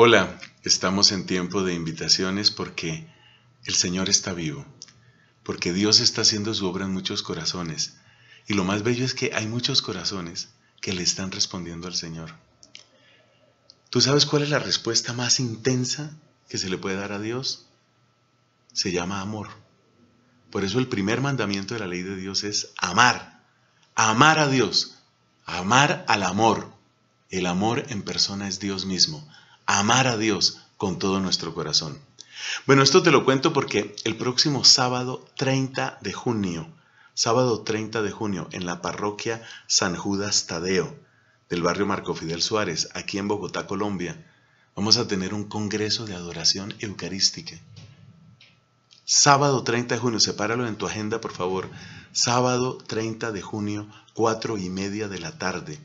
Hola, estamos en tiempo de invitaciones porque el Señor está vivo, porque Dios está haciendo su obra en muchos corazones. Y lo más bello es que hay muchos corazones que le están respondiendo al Señor. ¿Tú sabes cuál es la respuesta más intensa que se le puede dar a Dios? Se llama amor. Por eso el primer mandamiento de la ley de Dios es amar, amar a Dios, amar al amor. El amor en persona es Dios mismo amar a Dios con todo nuestro corazón. Bueno, esto te lo cuento porque el próximo sábado 30 de junio, sábado 30 de junio, en la parroquia San Judas Tadeo del barrio Marco Fidel Suárez, aquí en Bogotá, Colombia, vamos a tener un congreso de adoración eucarística. Sábado 30 de junio, sepáralo en tu agenda, por favor. Sábado 30 de junio, 4 y media de la tarde,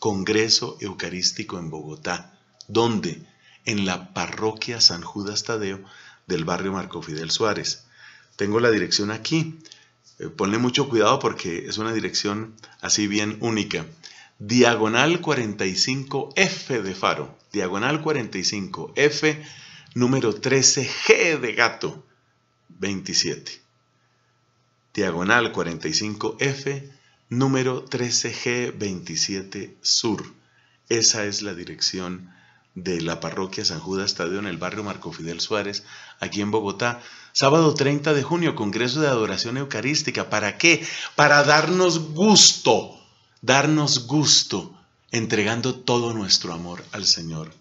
Congreso Eucarístico en Bogotá. ¿Dónde? En la parroquia San Judas Tadeo del barrio Marco Fidel Suárez. Tengo la dirección aquí. Eh, ponle mucho cuidado porque es una dirección así bien única. Diagonal 45F de Faro. Diagonal 45F, número 13G de gato. 27. Diagonal 45F, número 13G27 Sur. Esa es la dirección de la parroquia San Judas Tadeo en el barrio Marco Fidel Suárez, aquí en Bogotá. Sábado 30 de junio, Congreso de Adoración Eucarística. ¿Para qué? Para darnos gusto, darnos gusto, entregando todo nuestro amor al Señor.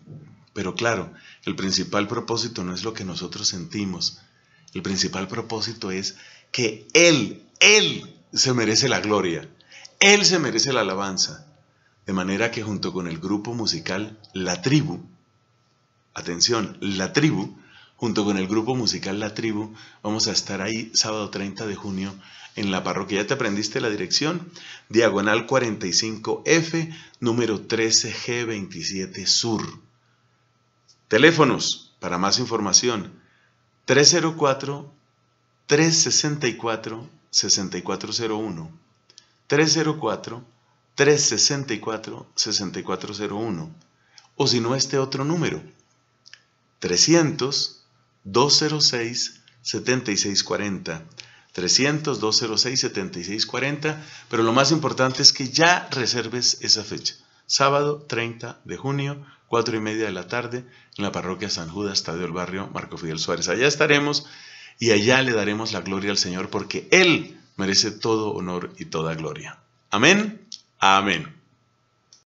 Pero claro, el principal propósito no es lo que nosotros sentimos. El principal propósito es que Él, Él se merece la gloria. Él se merece la alabanza. De manera que junto con el grupo musical La Tribu, atención, La Tribu, junto con el grupo musical La Tribu, vamos a estar ahí sábado 30 de junio en la parroquia. ¿Ya te aprendiste la dirección? Diagonal 45F, número 13G27 Sur. Teléfonos para más información. 304-364-6401. 304 364-6401 o si no este otro número 300-206-7640. 300-206-7640, pero lo más importante es que ya reserves esa fecha. Sábado 30 de junio, 4 y media de la tarde, en la parroquia San Judas, Estadio del Barrio, Marco Fidel Suárez. Allá estaremos y allá le daremos la gloria al Señor porque Él merece todo honor y toda gloria. Amén. Amen.